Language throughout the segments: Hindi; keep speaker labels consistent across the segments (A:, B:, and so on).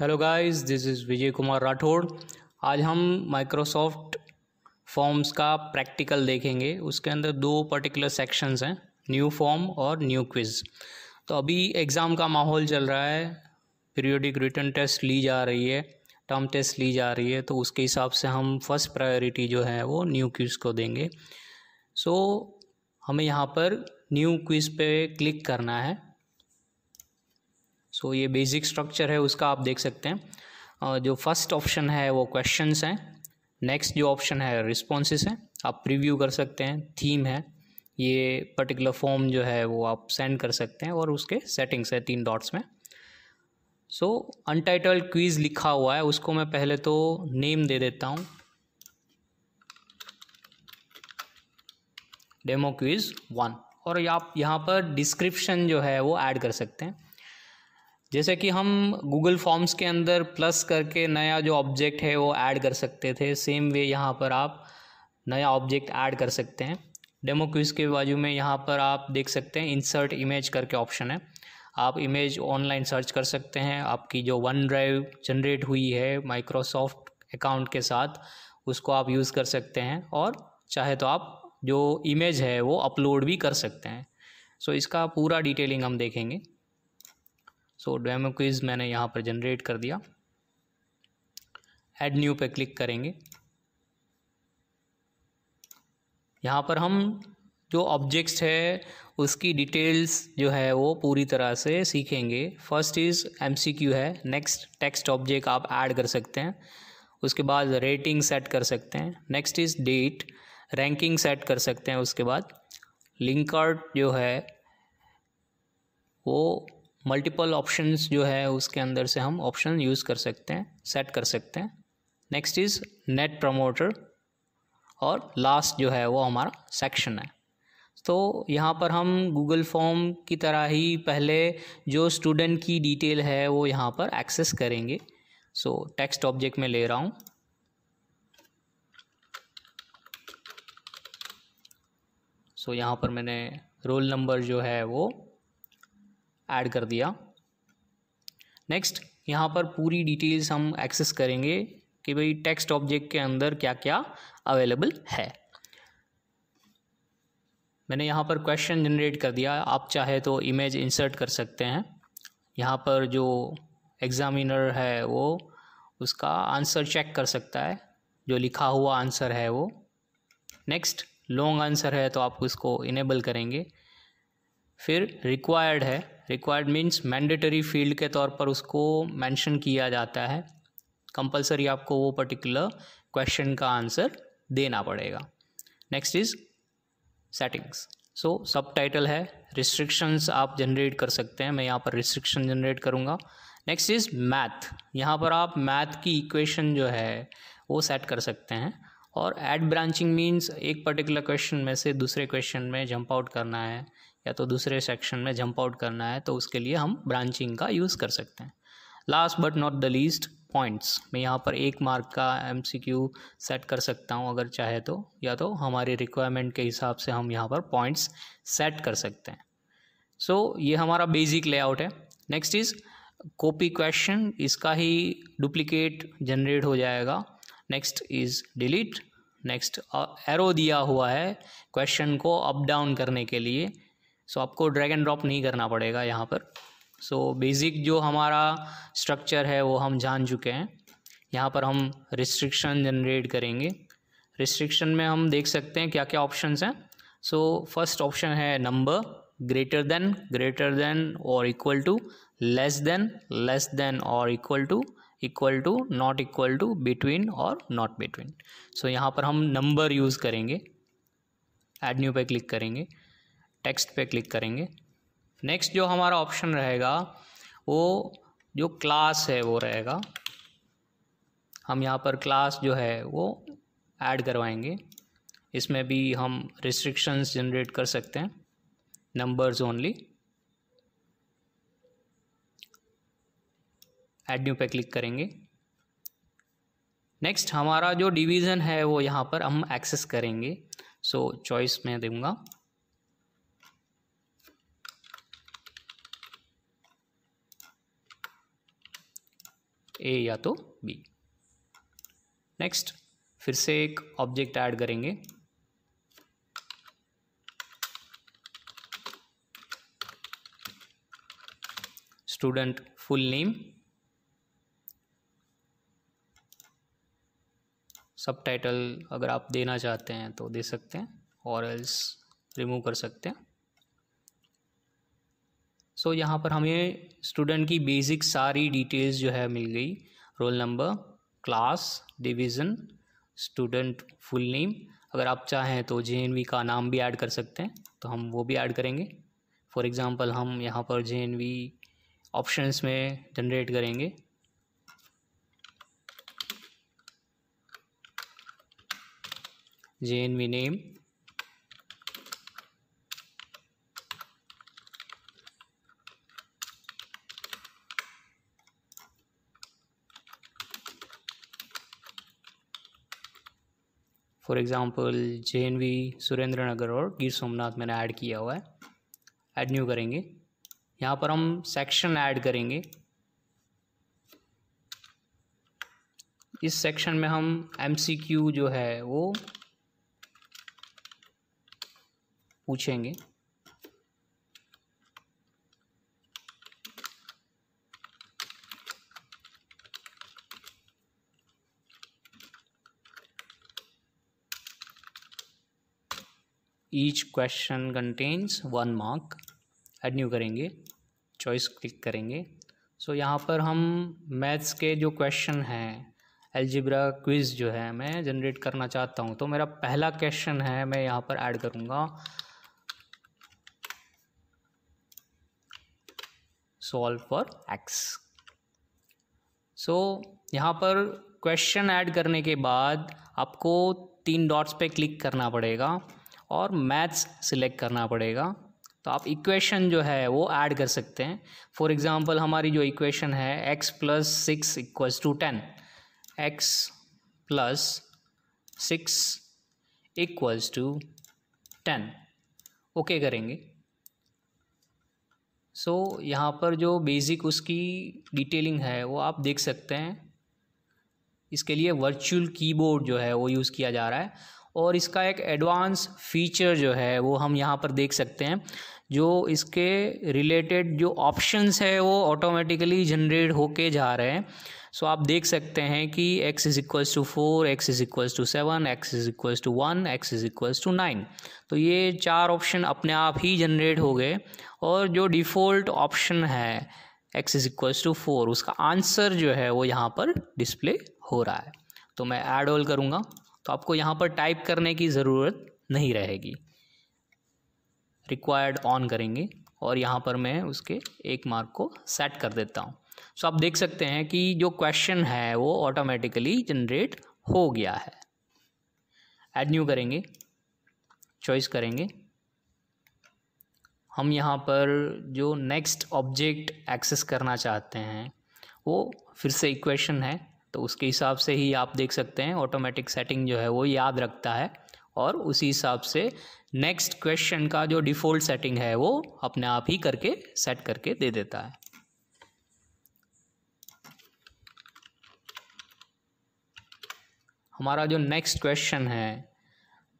A: hello guys this is Vijay Kumar Rathore आज हम माइक्रोसॉफ्ट फॉर्म्स का प्रैक्टिकल देखेंगे उसके अंदर दो पर्टिकुलर सेक्शंस हैं न्यू फॉर्म और न्यू क्विज़ तो अभी एग्ज़ाम का माहौल चल रहा है पीरियोडिक रिटर्न टेस्ट ली जा रही है टर्म टेस्ट ली जा रही है तो उसके हिसाब से हम फर्स्ट प्रायोरिटी जो है वो न्यू क्विज़ को देंगे सो so, हमें यहाँ पर न्यू क्विज़ पे क्लिक करना है सो ये बेसिक स्ट्रक्चर है उसका आप देख सकते हैं और जो फर्स्ट ऑप्शन है वो क्वेश्चन हैं नेक्स्ट जो ऑप्शन है रिस्पॉन्सेस हैं आप प्रीव्यू कर सकते हैं थीम है ये पर्टिकुलर फॉर्म जो है वो आप सेंड कर सकते हैं और उसके सेटिंग्स है तीन डॉट्स में सो अनटाइटल्ड क्वीज लिखा हुआ है उसको मैं पहले तो नेम दे देता हूँ डेमो क्वीज वन और आप यहाँ पर डिस्क्रिप्शन जो है वो ऐड कर सकते हैं जैसे कि हम गूगल फॉर्म्स के अंदर प्लस करके नया जो ऑब्जेक्ट है वो ऐड कर सकते थे सेम वे यहाँ पर आप नया ऑब्जेक्ट ऐड कर सकते हैं डेमो क्विज के बाजू में यहाँ पर आप देख सकते हैं इंसर्ट इमेज करके ऑप्शन है आप इमेज ऑनलाइन सर्च कर सकते हैं आपकी जो वन ड्राइव जनरेट हुई है माइक्रोसॉफ्ट अकाउंट के साथ उसको आप यूज़ कर सकते हैं और चाहे तो आप जो इमेज है वो अपलोड भी कर सकते हैं सो so इसका पूरा डिटेलिंग हम देखेंगे सो डेमो क्विज़ मैंने यहाँ पर जनरेट कर दिया एड न्यू पे क्लिक करेंगे यहाँ पर हम जो ऑब्जेक्ट्स है उसकी डिटेल्स जो है वो पूरी तरह से सीखेंगे फर्स्ट इज़ एमसीक्यू है नेक्स्ट टेक्स्ट ऑब्जेक्ट आप ऐड कर सकते हैं उसके बाद रेटिंग सेट कर सकते हैं next is date ranking set कर सकते हैं उसके बाद लिंक जो है वो मल्टीपल ऑप्शंस जो है उसके अंदर से हम ऑप्शन यूज़ कर सकते हैं सेट कर सकते हैं नेक्स्ट इज़ नेट प्रमोटर और लास्ट जो है वो हमारा सेक्शन है तो यहाँ पर हम गूगल फॉर्म की तरह ही पहले जो स्टूडेंट की डिटेल है वो यहाँ पर एक्सेस करेंगे सो टेक्स्ट ऑब्जेक्ट में ले रहा हूँ सो so, यहाँ पर मैंने रोल नंबर जो है वो ऐड कर दिया नेक्स्ट यहाँ पर पूरी डिटेल्स हम एक्सेस करेंगे कि भाई टेक्स्ट ऑब्जेक्ट के अंदर क्या क्या अवेलेबल है मैंने यहाँ पर क्वेश्चन जनरेट कर दिया आप चाहे तो इमेज इंसर्ट कर सकते हैं यहाँ पर जो एग्ज़ामिनर है वो उसका आंसर चेक कर सकता है जो लिखा हुआ आंसर है वो नेक्स्ट लॉन्ग आंसर है तो आप उसको इनेबल करेंगे फिर रिक्वायर्ड है रिक्वायर्ड मीन्स मैंडेटरी फील्ड के तौर पर उसको मेंशन किया जाता है कंपलसरी आपको वो पर्टिकुलर क्वेश्चन का आंसर देना पड़ेगा नेक्स्ट इज सेटिंग्स सो सब टाइटल है रिस्ट्रिक्शंस आप जनरेट कर सकते हैं मैं यहाँ पर रिस्ट्रिक्शन जनरेट करूँगा नेक्स्ट इज मैथ यहाँ पर आप मैथ की इक्वेशन जो है वो सेट कर सकते हैं और एड ब्रांचिंग मीन्स एक पर्टिकुलर क्वेश्चन में से दूसरे क्वेश्चन में जंप आउट करना है या तो दूसरे सेक्शन में जंप आउट करना है तो उसके लिए हम ब्रांचिंग का यूज़ कर सकते हैं last but not the least points मैं यहाँ पर एक मार्क का एम सेट कर सकता हूँ अगर चाहे तो या तो हमारे रिक्वायरमेंट के हिसाब से हम यहाँ पर पॉइंट्स सेट कर सकते हैं सो so, ये हमारा बेसिक लेआउट है नेक्स्ट इज़ कॉपी क्वेश्चन इसका ही डुप्लीकेट जनरेट हो जाएगा next is delete next arrow दिया हुआ है क्वेश्चन को अप डाउन करने के लिए सो so, आपको ड्रैग एंड ड्रॉप नहीं करना पड़ेगा यहाँ पर सो so, बेसिक जो हमारा स्ट्रक्चर है वो हम जान चुके हैं यहाँ पर हम रिस्ट्रिक्शन जनरेट करेंगे रिस्ट्रिक्शन में हम देख सकते हैं क्या क्या ऑप्शंस हैं सो फर्स्ट ऑप्शन है number greater than greater than और equal to less than less than और equal to equal to not equal to between और नॉट बिटवीन सो यहाँ पर हम नंबर यूज़ करेंगे एड न्यू पे क्लिक करेंगे टेक्स्ट पे क्लिक करेंगे नेक्स्ट जो हमारा ऑप्शन रहेगा वो जो क्लास है वो रहेगा हम यहाँ पर क्लास जो है वो ऐड करवाएंगे इसमें भी हम रिस्ट्रिक्शंस जनरेट कर सकते हैं नंबर्स ओनली एड न्यू पे क्लिक करेंगे नेक्स्ट हमारा जो डिवीज़न है वो यहाँ पर हम एक्सेस करेंगे सो so, चॉइस में दूंगा ए या तो बी नेक्स्ट फिर से एक ऑब्जेक्ट ऐड करेंगे student full name subtitle अगर आप देना चाहते हैं तो दे सकते हैं और एल्स रिमूव कर सकते हैं सो so, यहाँ पर हमें स्टूडेंट की बेसिक सारी डिटेल्स जो है मिल गई roll number class division student full name अगर आप चाहें तो जे का नाम भी ऐड कर सकते हैं तो हम वो भी ऐड करेंगे फॉर एग्ज़ाम्पल हम यहाँ पर जे ऑप्शंस में जनरेट करेंगे J name for example J N V Surendranagar और गिर सोमनाथ मैंने ऐड किया हुआ है ऐड न्यू करेंगे यहाँ पर हम सेक्शन ऐड करेंगे इस सेक्शन में हम एम सी क्यू जो है वो पूछेंगे each question contains one mark add new करेंगे चॉइस क्लिक करेंगे सो so, यहाँ पर हम मैथ्स के जो क्वेश्चन हैं एलजिब्रा क्विज़ जो है मैं जनरेट करना चाहता हूँ तो मेरा पहला क्वेश्चन है मैं यहाँ पर ऐड करूँगा सॉल्व फॉर एक्स सो यहाँ पर क्वेश्चन ऐड करने के बाद आपको तीन डॉट्स पे क्लिक करना पड़ेगा और मैथ्स सिलेक्ट करना पड़ेगा तो आप इक्वेशन जो है वो ऐड कर सकते हैं फॉर एग्जांपल हमारी जो इक्वेशन है x plus six equals to ten x plus six equals to ten okay करेंगे सो so, यहाँ पर जो बेसिक उसकी डिटेलिंग है वो आप देख सकते हैं इसके लिए वर्चुअल कीबोर्ड जो है वो यूज़ किया जा रहा है और इसका एक एडवांस फीचर जो है वो हम यहाँ पर देख सकते हैं जो इसके रिलेटेड जो ऑप्शंस है वो ऑटोमेटिकली जनरेट होके जा रहे हैं सो आप देख सकते हैं कि x is equals to four x is equals to seven x is equals to one x is equals to nine तो ये चार ऑप्शन अपने आप ही जनरेट हो गए और जो डिफ़ॉल्ट ऑप्शन है x is equals to four उसका आंसर जो है वो यहाँ पर डिस्प्ले हो रहा है तो मैं एड ऑल करूँगा तो आपको यहाँ पर टाइप करने की ज़रूरत नहीं रहेगी रिक्वायर्ड ऑन करेंगे और यहाँ पर मैं उसके एक मार्क को सेट कर देता हूँ सो so, आप देख सकते हैं कि जो क्वेश्चन है वो ऑटोमेटिकली जनरेट हो गया है एड न्यू करेंगे चॉइस करेंगे हम यहाँ पर जो नेक्स्ट ऑब्जेक्ट एक्सेस करना चाहते हैं वो फिर से इक्वेशन है तो उसके हिसाब से ही आप देख सकते हैं ऑटोमेटिक सेटिंग जो है वो याद रखता है और उसी हिसाब से नेक्स्ट क्वेश्चन का जो डिफ़ॉल्ट सेटिंग है वो अपने आप ही करके सेट करके दे देता है हमारा जो नेक्स्ट क्वेश्चन है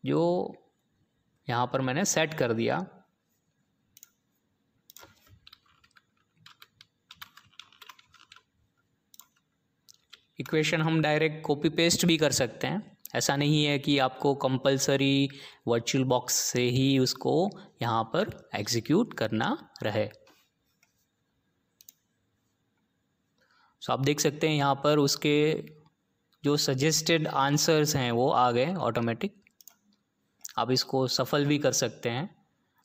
A: जो यहाँ पर मैंने सेट कर दिया इक्वेशन हम डायरेक्ट कॉपी पेस्ट भी कर सकते हैं ऐसा नहीं है कि आपको कंपलसरी वर्चुअल बॉक्स से ही उसको यहाँ पर एग्जीक्यूट करना रहे सो so, आप देख सकते हैं यहाँ पर उसके जो सजेस्टेड आंसर्स हैं वो आ गए ऑटोमेटिक आप इसको सफल भी कर सकते हैं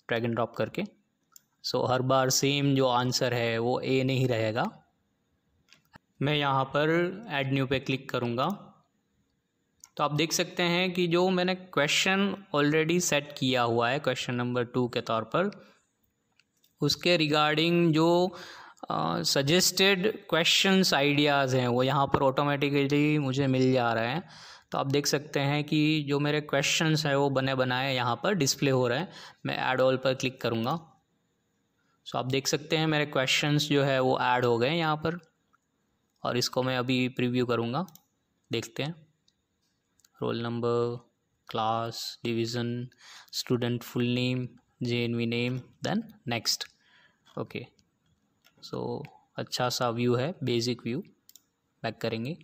A: ड्रैग एंड ड्रॉप करके सो so, हर बार सेम जो आंसर है वो ए नहीं रहेगा मैं यहाँ पर ऐड न्यू पे क्लिक करूँगा तो आप देख सकते हैं कि जो मैंने क्वेश्चन ऑलरेडी सेट किया हुआ है क्वेश्चन नंबर टू के तौर पर उसके रिगार्डिंग जो सजेस्टेड क्वेश्चंस आइडियाज़ हैं वो यहाँ पर ऑटोमेटिकली मुझे मिल जा रहे हैं तो आप देख सकते हैं कि जो मेरे क्वेश्चंस हैं वो बने बनाए यहाँ पर डिस्प्ले हो रहे हैं मैं ऐड ऑल पर क्लिक करूँगा सो आप देख सकते हैं मेरे क्वेश्चंस जो है वो ऐड हो गए यहाँ पर और इसको मैं अभी प्रीव्यू करूँगा देखते हैं roll number class division student full name J N V name then next okay so अच्छा सा व्यू है बेसिक व्यू बैक करेंगे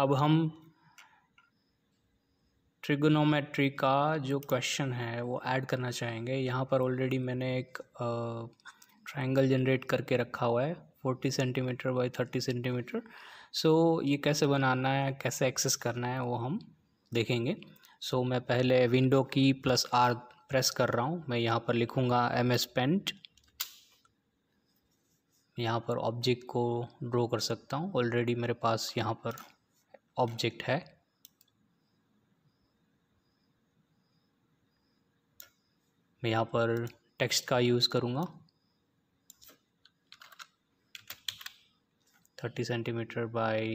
A: अब हम ट्रिगोनोमेट्री का जो क्वेश्चन है वो ऐड करना चाहेंगे यहाँ पर ऑलरेडी मैंने एक ट्रायंगल जनरेट करके रखा हुआ है forty centimetre by thirty centimetre so ये कैसे बनाना है कैसे एक्सेस करना है वो हम देखेंगे सो so, मैं पहले विंडो की प्लस आर प्रेस कर रहा हूँ मैं यहाँ पर लिखूँगा एम एस पेंट यहाँ पर ऑब्जेक्ट को ड्रॉ कर सकता हूँ ऑलरेडी मेरे पास यहाँ पर ऑब्जेक्ट है मैं यहाँ पर टेक्स्ट का यूज़ करूँगा thirty centimetre by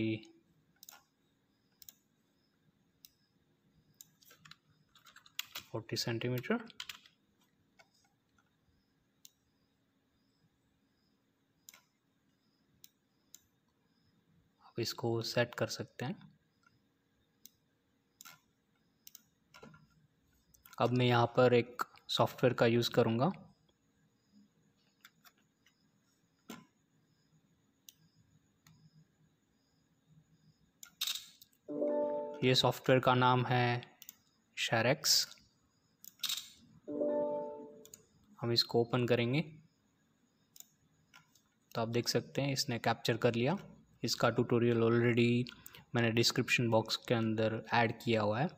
A: forty centimetre आप इसको सेट कर सकते हैं अब मैं यहाँ पर एक सॉफ्टवेयर का यूज़ करूँगा ये सॉफ्टवेयर का नाम है शेरेक्स हम इसको ओपन करेंगे तो आप देख सकते हैं इसने कैप्चर कर लिया इसका ट्यूटोरियल ऑलरेडी मैंने डिस्क्रिप्शन बॉक्स के अंदर ऐड किया हुआ है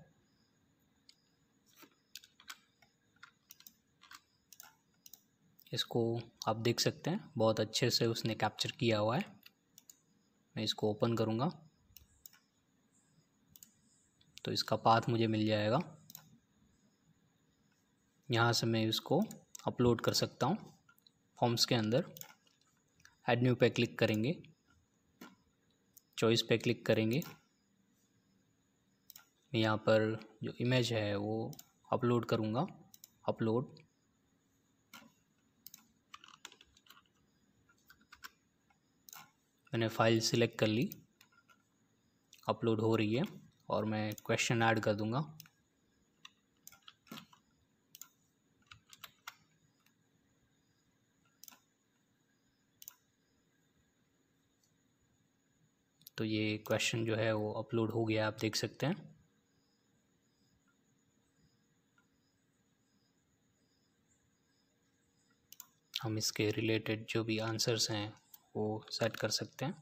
A: इसको आप देख सकते हैं बहुत अच्छे से उसने कैप्चर किया हुआ है मैं इसको ओपन करूँगा तो इसका पाथ मुझे मिल जाएगा यहाँ से मैं इसको अपलोड कर सकता हूँ फॉर्म्स के अंदर एड न्यू पे क्लिक करेंगे चॉइस पे क्लिक करेंगे मैं यहाँ पर जो इमेज है वो अपलोड करूँगा अपलोड मैंने फाइल सिलेक्ट कर ली अपलोड हो रही है और मैं क्वेश्चन ऐड कर दूंगा तो ये क्वेश्चन जो है वो अपलोड हो गया आप देख सकते हैं हम इसके रिलेटेड जो भी आंसर्स हैं वो सेट कर सकते हैं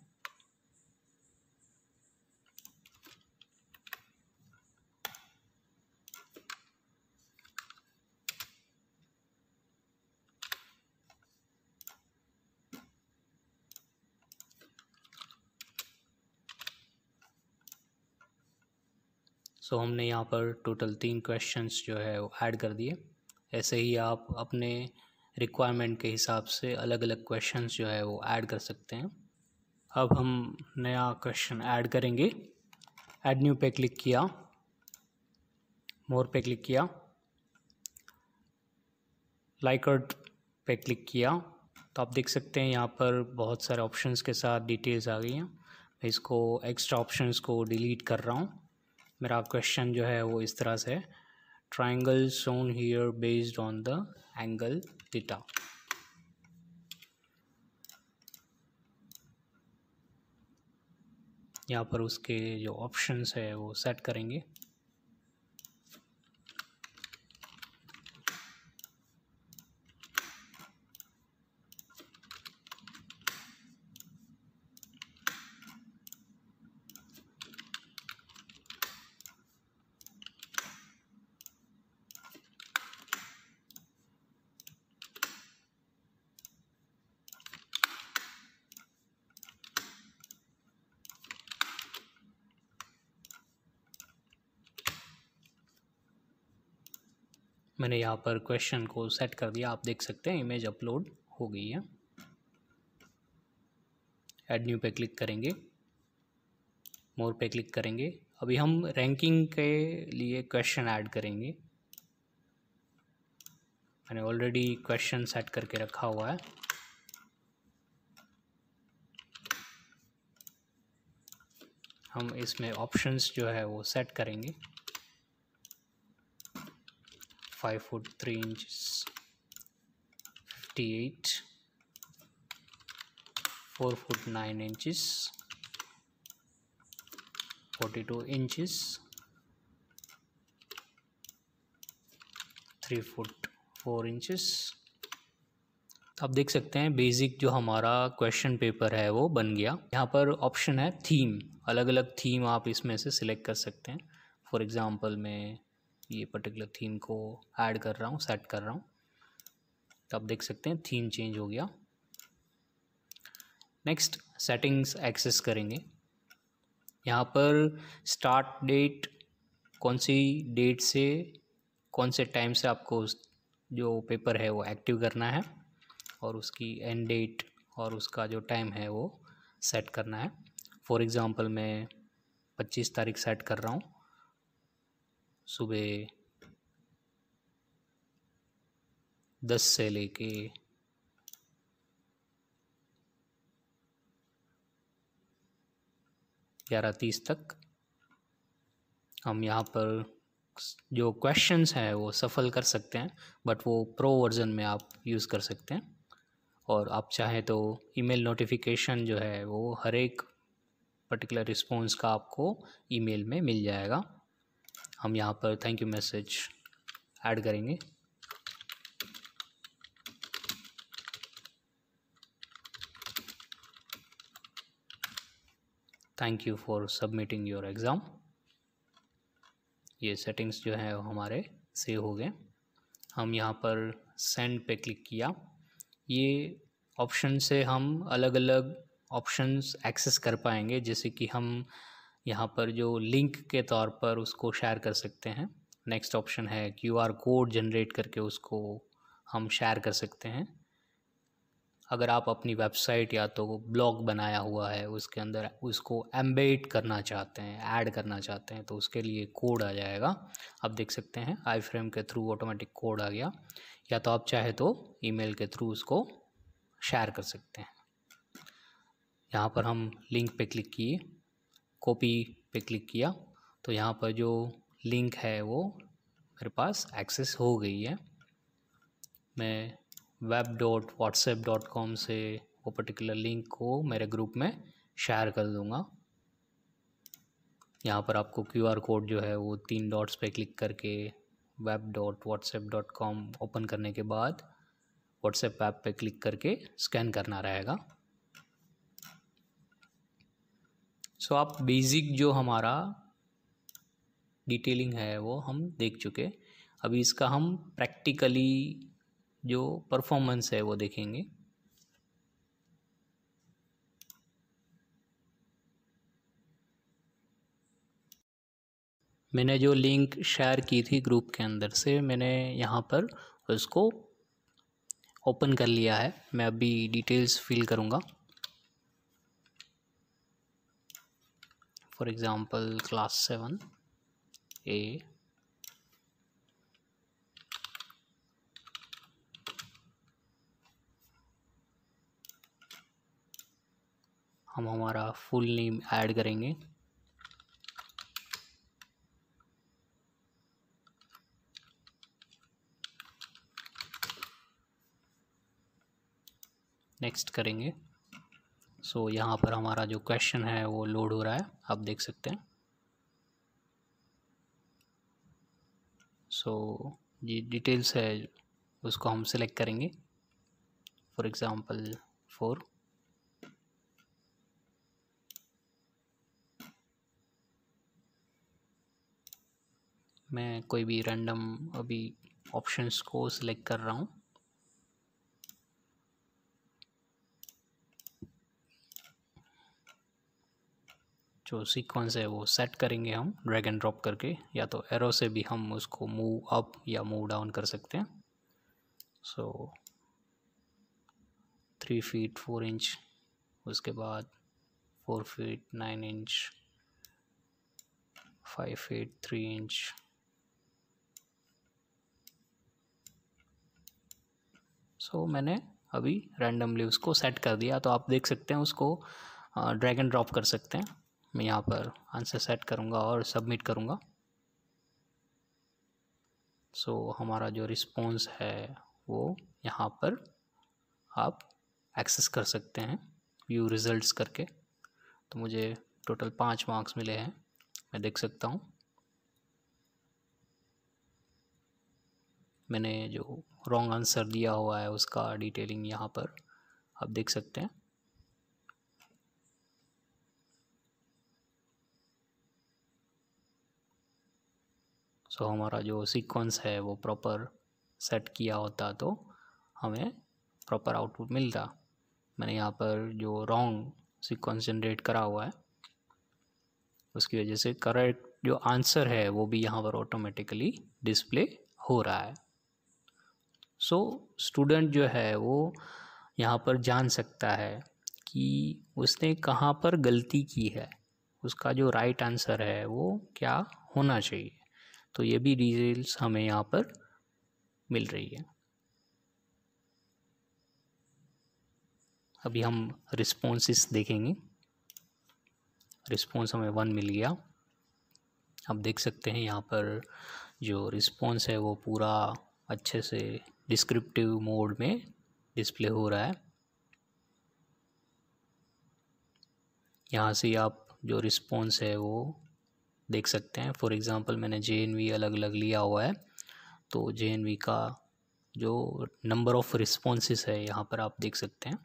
A: सो तो हमने यहाँ पर टोटल तीन क्वेश्चंस जो है वो ऐड कर दिए ऐसे ही आप अपने रिक्वायरमेंट के हिसाब से अलग अलग क्वेश्चंस जो है वो ऐड कर सकते हैं अब हम नया क्वेश्चन ऐड करेंगे ऐड न्यू पे क्लिक किया मोर पे क्लिक किया लाइकर्ड पे क्लिक किया तो आप देख सकते हैं यहाँ पर बहुत सारे ऑप्शंस के साथ डिटेल्स आ गई हैं मैं इसको एक्स्ट्रा ऑप्शंस को डिलीट कर रहा हूँ मेरा क्वेश्चन जो है वो इस तरह से triangle shown here based on the angle theta यहाँ पर उसके जो ऑप्शंस है वो सेट करेंगे मैंने यहाँ पर क्वेश्चन को सेट कर दिया आप देख सकते हैं इमेज अपलोड हो गई है एड न्यू पे क्लिक करेंगे मोर पे क्लिक करेंगे अभी हम रैंकिंग के लिए क्वेश्चन ऐड करेंगे मैंने ऑलरेडी क्वेश्चन सेट करके रखा हुआ है हम इसमें ऑप्शंस जो है वो सेट करेंगे five foot three inches eight four foot nine inches two inches 3 foot 4 inches आप देख सकते हैं बेसिक जो हमारा क्वेश्चन पेपर है वो बन गया यहाँ पर ऑप्शन है थीम अलग अलग थीम आप इसमें से सिलेक्ट कर सकते हैं फॉर एग्ज़ाम्पल मैं ये पर्टिकुलर थीम को ऐड कर रहा हूँ सेट कर रहा हूँ तो आप देख सकते हैं थीम चेंज हो गया नेक्स्ट सेटिंग्स एक्सेस करेंगे यहाँ पर स्टार्ट डेट कौन सी डेट से कौन से टाइम से आपको जो पेपर है वो एक्टिव करना है और उसकी एंड डेट और उसका जो टाइम है वो सेट करना है फॉर एग्ज़ाम्पल मैं पच्चीस तारीख सेट कर रहा हूँ सुबह दस से लेके ग्यारह तीस तक हम यहाँ पर जो क्वेश्चंस हैं वो सफल कर सकते हैं बट वो प्रो वर्जन में आप यूज़ कर सकते हैं और आप चाहें तो ईमेल नोटिफिकेशन जो है वो हर एक पर्टिकुलर रिस्पॉन्स का आपको ईमेल में मिल जाएगा हम यहाँ पर थैंक यू मैसेज ऐड करेंगे thank you for submitting your exam ये सेटिंग्स जो है हमारे सेव हो गए हम यहाँ पर सेंड पे क्लिक किया ये ऑप्शन से हम अलग अलग ऑप्शंस एक्सेस कर पाएंगे जैसे कि हम यहाँ पर जो लिंक के तौर पर उसको शेयर कर सकते हैं नेक्स्ट ऑप्शन है क्यू आर कोड जनरेट करके उसको हम शेयर कर सकते हैं अगर आप अपनी वेबसाइट या तो ब्लॉग बनाया हुआ है उसके अंदर उसको एम्बेड करना चाहते हैं ऐड करना चाहते हैं तो उसके लिए कोड आ जाएगा आप देख सकते हैं आई फ्रेम के थ्रू ऑटोमेटिक कोड आ गया या तो आप चाहे तो ईमेल के थ्रू उसको शेयर कर सकते हैं यहाँ पर हम लिंक पे क्लिक किए कॉपी पे क्लिक किया तो यहाँ पर जो लिंक है वो मेरे पास एक्सेस हो गई है मैं web dot WhatsApp dot com से वो पर्टिकुलर लिंक को मेरे ग्रुप में शेयर कर दूँगा यहाँ पर आपको क्यू आर कोड जो है वो तीन डॉट्स पे क्लिक करके web dot WhatsApp dot com open करने के बाद व्हाट्सएप ऐप पे क्लिक करके स्कैन करना रहेगा सो आप बेसिक जो हमारा डिटेलिंग है वो हम देख चुके अभी इसका हम प्रैक्टिकली जो परफॉर्मेंस है वो देखेंगे मैंने जो लिंक शेयर की थी ग्रुप के अंदर से मैंने यहाँ पर उसको ओपन कर लिया है मैं अभी डिटेल्स फिल करूँगा for example class 7 a हम हमारा फुल नेम ऐड करेंगे नेक्स्ट करेंगे सो so, यहाँ पर हमारा जो क्वेश्चन है वो लोड हो रहा है आप देख सकते हैं सो so, ये डिटेल्स है उसको हम सिलेक्ट करेंगे फॉर एग्ज़ाम्पल फोर मैं कोई भी रैंडम अभी ऑप्शंस को सिलेक्ट कर रहा हूँ जो सीक्वेंस है वो सेट करेंगे हम ड्रैग एंड ड्रॉप करके या तो एरो से भी हम उसको मूव अप या मूव डाउन कर सकते हैं so three feet four inch उसके बाद four feet nine inch five feet three inch so मैंने अभी रैंडमली उसको सेट कर दिया तो आप देख सकते हैं उसको ड्रैग एंड ड्रॉप कर सकते हैं मैं यहाँ पर आंसर सेट करूँगा और सबमिट करूँगा सो so, हमारा जो रिस्पॉन्स है वो यहाँ पर आप एक्सेस कर सकते हैं व्यू रिजल्ट्स करके तो मुझे टोटल पाँच मार्क्स मिले हैं मैं देख सकता हूँ मैंने जो रॉन्ग आंसर दिया हुआ है उसका डिटेलिंग यहाँ पर आप देख सकते हैं सो हमारा जो सीक्वेंस है वो प्रॉपर सेट किया होता तो हमें प्रॉपर आउटपुट मिलता मैंने यहाँ पर जो रॉन्ग सीक्वेंस जनरेट करा हुआ है उसकी वजह से करेक्ट जो आंसर है वो भी यहाँ पर ऑटोमेटिकली डिस्प्ले हो रहा है सो so, स्टूडेंट जो है वो यहाँ पर जान सकता है कि उसने कहाँ पर गलती की है उसका जो राइट right आंसर है वो क्या होना चाहिए तो ये भी डिटेल्स हमें यहाँ पर मिल रही है अभी हम रिस्पॉन्सिस देखेंगे रिस्पॉन्स हमें वन मिल गया आप देख सकते हैं यहाँ पर जो रिस्पॉन्स है वो पूरा अच्छे से डिस्क्रिप्टिव मोड में डिस्प्ले हो रहा है यहाँ से आप जो रिस्पॉन्स है वो देख सकते हैं फॉर एग्ज़ाम्पल मैंने जे अलग अलग लिया हुआ है तो जे का जो नंबर ऑफ़ रिस्पॉन्स है यहाँ पर आप देख सकते हैं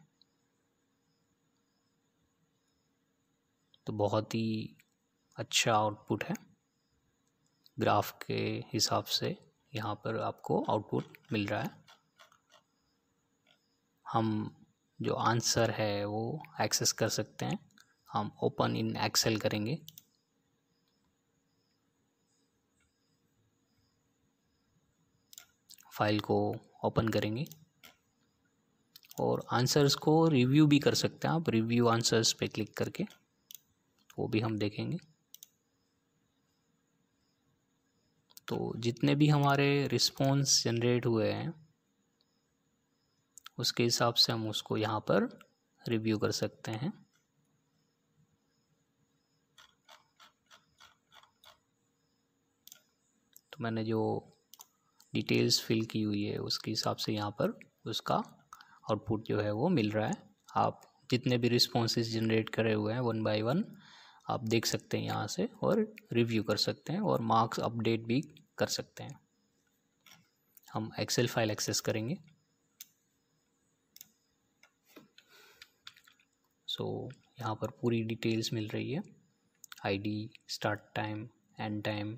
A: तो बहुत ही अच्छा आउटपुट है ग्राफ के हिसाब से यहाँ पर आपको आउटपुट मिल रहा है हम जो आंसर है वो एक्सेस कर सकते हैं हम ओपन इन एक्सेल करेंगे फाइल को ओपन करेंगे और आंसर्स को रिव्यू भी कर सकते हैं आप रिव्यू आंसर्स पे क्लिक करके वो भी हम देखेंगे तो जितने भी हमारे रिस्पॉन्स जनरेट हुए हैं उसके हिसाब से हम उसको यहाँ पर रिव्यू कर सकते हैं तो मैंने जो डिटेल्स फिल की हुई है उसके हिसाब से यहाँ पर उसका आउटपुट जो है वो मिल रहा है आप जितने भी रिस्पॉन्सेज जनरेट करे हुए हैं वन बाय वन आप देख सकते हैं यहाँ से और रिव्यू कर सकते हैं और मार्क्स अपडेट भी कर सकते हैं हम एक्सेल फाइल एक्सेस करेंगे सो so, यहाँ पर पूरी डिटेल्स मिल रही है ID start time end time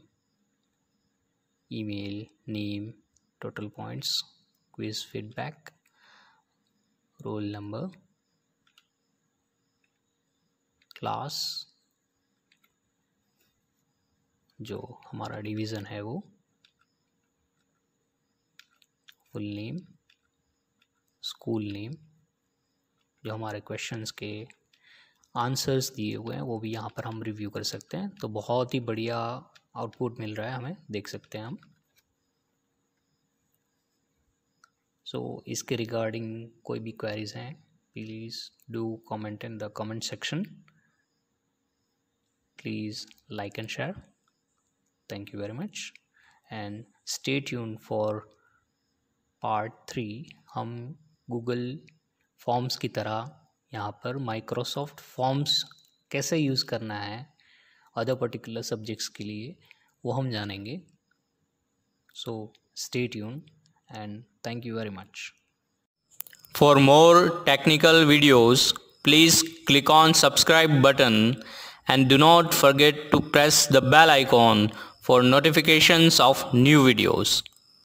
A: email name total points quiz feedback roll number class जो हमारा डिवीज़न है वो फुल नेम स्कूल नेम जो हमारे क्वेश्चंस के आंसर्स दिए हुए हैं वो भी यहाँ पर हम रिव्यू कर सकते हैं तो बहुत ही बढ़िया आउटपुट मिल रहा है हमें देख सकते हैं हम सो so, इसके रिगार्डिंग कोई भी क्वेरीज हैं please do comment in the comment section please like and share thank you very much and stay यून फॉर पार्ट थ्री हम गूगल फॉर्म्स की तरह यहाँ पर माइक्रोसॉफ्ट फॉर्म्स कैसे यूज़ करना है अदर पर्टिकुलर सब्जेक्ट्स के लिए वो हम जानेंगे so stay tune and thank you very much for more technical videos please click on subscribe button and do not forget to press the bell icon for notifications of new videos